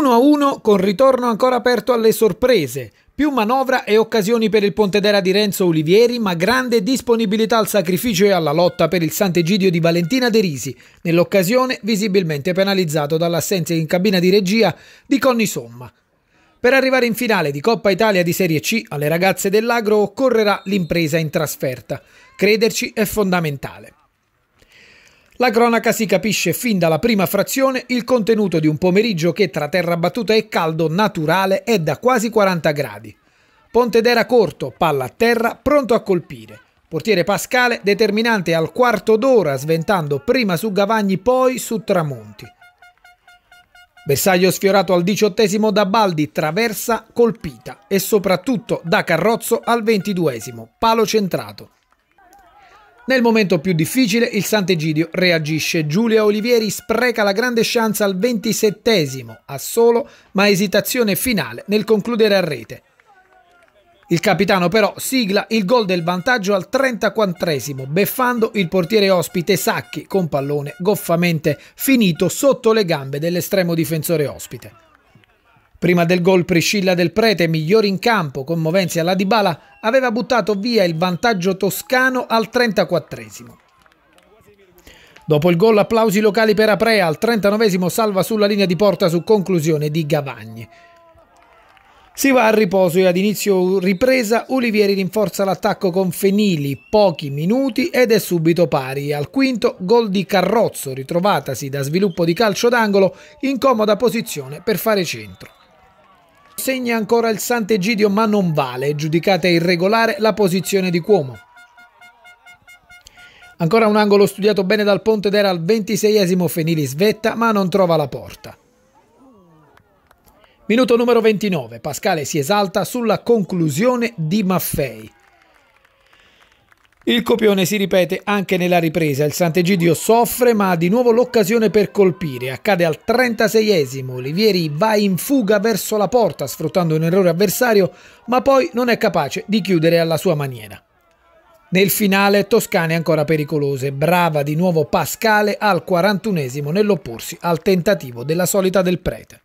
1-1 a con ritorno ancora aperto alle sorprese. Più manovra e occasioni per il Pontedera di Renzo Olivieri, ma grande disponibilità al sacrificio e alla lotta per il Sant'Egidio di Valentina De Risi, nell'occasione visibilmente penalizzato dall'assenza in cabina di regia di Conny Somma. Per arrivare in finale di Coppa Italia di Serie C alle ragazze dell'Agro occorrerà l'impresa in trasferta. Crederci è fondamentale. La cronaca si capisce fin dalla prima frazione il contenuto di un pomeriggio che tra terra battuta e caldo naturale è da quasi 40 gradi. Ponte d'era corto, palla a terra, pronto a colpire. Portiere Pascale determinante al quarto d'ora sventando prima su Gavagni poi su Tramonti. Bersaglio sfiorato al diciottesimo da Baldi, traversa colpita e soprattutto da Carrozzo al ventiduesimo, palo centrato. Nel momento più difficile il Sant'Egidio reagisce. Giulia Olivieri spreca la grande chance al 27 a solo, ma esitazione finale nel concludere a rete. Il capitano però sigla il gol del vantaggio al 34 beffando il portiere ospite Sacchi con pallone goffamente finito sotto le gambe dell'estremo difensore ospite. Prima del gol Priscilla del Prete, migliore in campo, con Movenzi alla Dybala, aveva buttato via il vantaggio toscano al 34esimo. Dopo il gol applausi locali per Aprea, al 39esimo salva sulla linea di porta su conclusione di Gavagni. Si va a riposo e ad inizio ripresa Olivieri rinforza l'attacco con Fenili, pochi minuti ed è subito pari. Al quinto gol di Carrozzo, ritrovatasi da sviluppo di calcio d'angolo in comoda posizione per fare centro. Segna ancora il Sant'Egidio ma non vale, giudicata irregolare la posizione di Cuomo. Ancora un angolo studiato bene dal Ponte ed era al 26esimo Fenili svetta ma non trova la porta. Minuto numero 29, Pascale si esalta sulla conclusione di Maffei. Il copione si ripete anche nella ripresa, il Sant'Egidio soffre ma ha di nuovo l'occasione per colpire, accade al 36esimo, Olivieri va in fuga verso la porta sfruttando un errore avversario ma poi non è capace di chiudere alla sua maniera. Nel finale Toscane ancora pericolose, brava di nuovo Pascale al 41esimo nell'opporsi al tentativo della solita del prete.